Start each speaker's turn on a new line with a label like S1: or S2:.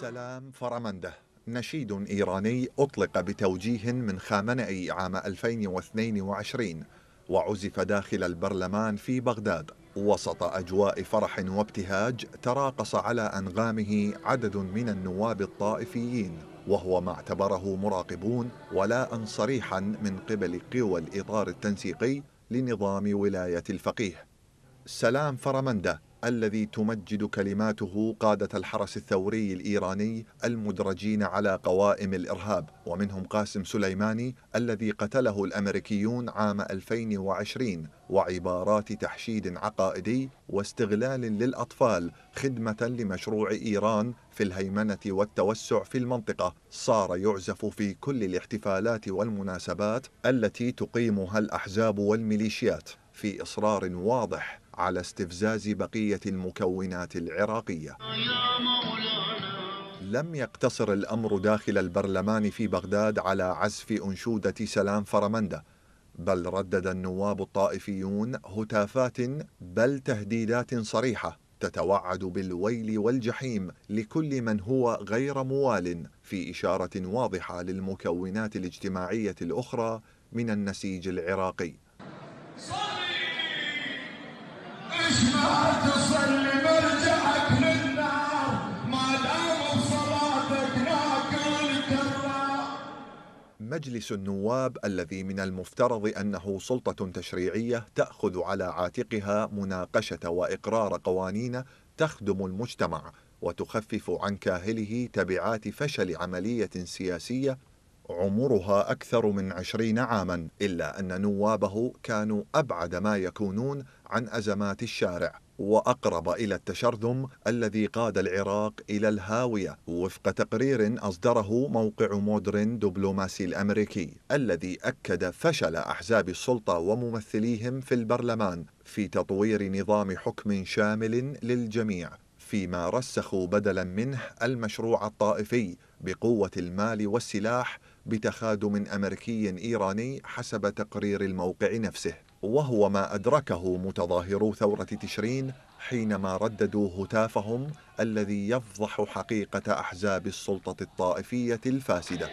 S1: سلام فرمنده نشيد إيراني أطلق بتوجيه من خامنئي عام 2022 وعزف داخل البرلمان في بغداد وسط أجواء فرح وابتهاج تراقص على أنغامه عدد من النواب الطائفيين وهو ما اعتبره مراقبون ولاء صريحا من قبل قوى الإطار التنسيقي لنظام ولاية الفقيه سلام فرمنده الذي تمجد كلماته قادة الحرس الثوري الإيراني المدرجين على قوائم الإرهاب ومنهم قاسم سليماني الذي قتله الأمريكيون عام 2020 وعبارات تحشيد عقائدي واستغلال للأطفال خدمة لمشروع إيران في الهيمنة والتوسع في المنطقة صار يعزف في كل الاحتفالات والمناسبات التي تقيمها الأحزاب والميليشيات في إصرار واضح على استفزاز بقية المكونات العراقية لم يقتصر الأمر داخل البرلمان في بغداد على عزف أنشودة سلام فرمندة بل ردد النواب الطائفيون هتافات بل تهديدات صريحة تتوعد بالويل والجحيم لكل من هو غير موال في إشارة واضحة للمكونات الاجتماعية الأخرى من النسيج العراقي مش ما تصلي مرجعك للنار ما مجلس النواب الذي من المفترض انه سلطه تشريعيه تاخذ على عاتقها مناقشه واقرار قوانين تخدم المجتمع وتخفف عن كاهله تبعات فشل عمليه سياسيه عمرها أكثر من عشرين عاما إلا أن نوابه كانوا أبعد ما يكونون عن أزمات الشارع وأقرب إلى التشرذم الذي قاد العراق إلى الهاوية وفق تقرير أصدره موقع مودرن دبلوماسي الأمريكي الذي أكد فشل أحزاب السلطة وممثليهم في البرلمان في تطوير نظام حكم شامل للجميع فيما رسخوا بدلا منه المشروع الطائفي بقوة المال والسلاح بتخادم أمريكي إيراني حسب تقرير الموقع نفسه وهو ما أدركه متظاهرو ثورة تشرين حينما رددوا هتافهم الذي يفضح حقيقة أحزاب السلطة الطائفية الفاسدة